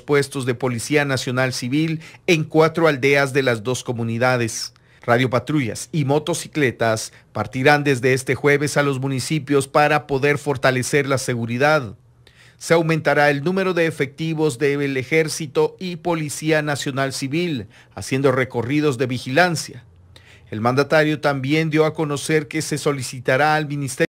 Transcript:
puestos de Policía Nacional Civil en cuatro aldeas de las dos comunidades. Radiopatrullas y motocicletas partirán desde este jueves a los municipios para poder fortalecer la seguridad. Se aumentará el número de efectivos del Ejército y Policía Nacional Civil, haciendo recorridos de vigilancia. El mandatario también dio a conocer que se solicitará al Ministerio